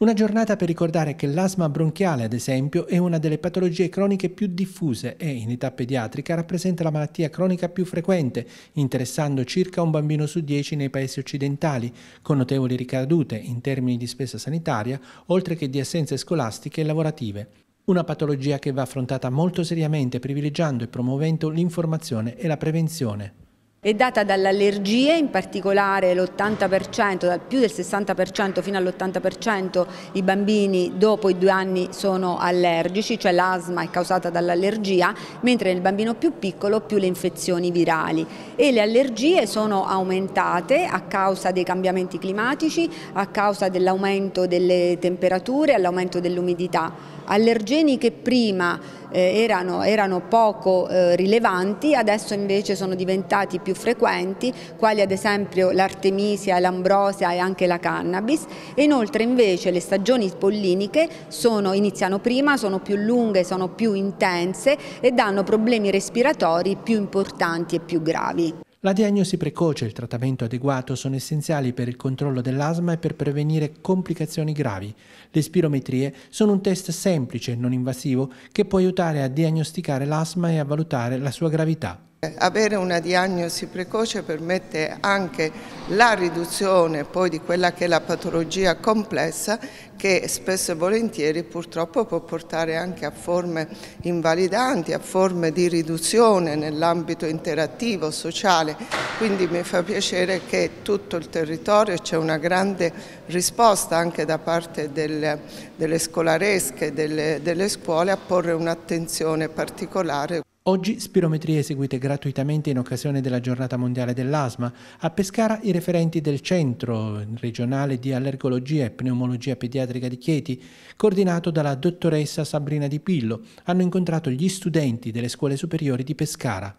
Una giornata per ricordare che l'asma bronchiale, ad esempio, è una delle patologie croniche più diffuse e in età pediatrica rappresenta la malattia cronica più frequente, interessando circa un bambino su dieci nei paesi occidentali, con notevoli ricadute in termini di spesa sanitaria, oltre che di assenze scolastiche e lavorative. Una patologia che va affrontata molto seriamente privilegiando e promuovendo l'informazione e la prevenzione. È data dall'allergia, in particolare l'80%, dal più del 60% fino all'80% i bambini dopo i due anni sono allergici, cioè l'asma è causata dall'allergia, mentre nel bambino più piccolo più le infezioni virali. E le allergie sono aumentate a causa dei cambiamenti climatici, a causa dell'aumento delle temperature, all'aumento dell'umidità allergeni che prima eh, erano, erano, poco eh, rilevanti, adesso invece sono diventati più frequenti, quali ad esempio l'artemisia, l'ambrosia e anche la cannabis. E inoltre invece le stagioni polliniche sono, iniziano prima, sono più lunghe, sono più intense e danno problemi respiratori più importanti e più gravi. La diagnosi precoce e il trattamento adeguato sono essenziali per il controllo dell'asma e per prevenire complicazioni gravi. Le spirometrie sono un test semplice e non invasivo che può aiutare a diagnosticare l'asma e a valutare la sua gravità. Avere una diagnosi precoce permette anche la riduzione poi di quella che è la patologia complessa che spesso e volentieri purtroppo può portare anche a forme invalidanti, a forme di riduzione nell'ambito interattivo, sociale. Quindi mi fa piacere che tutto il territorio c'è una grande risposta anche da parte delle, delle scolaresche, delle, delle scuole a porre un'attenzione particolare. Oggi spirometrie eseguite gratuitamente in occasione della giornata mondiale dell'asma. A Pescara i referenti del centro regionale di allergologia e pneumologia pediatrica di Chieti, coordinato dalla dottoressa Sabrina Di Pillo, hanno incontrato gli studenti delle scuole superiori di Pescara.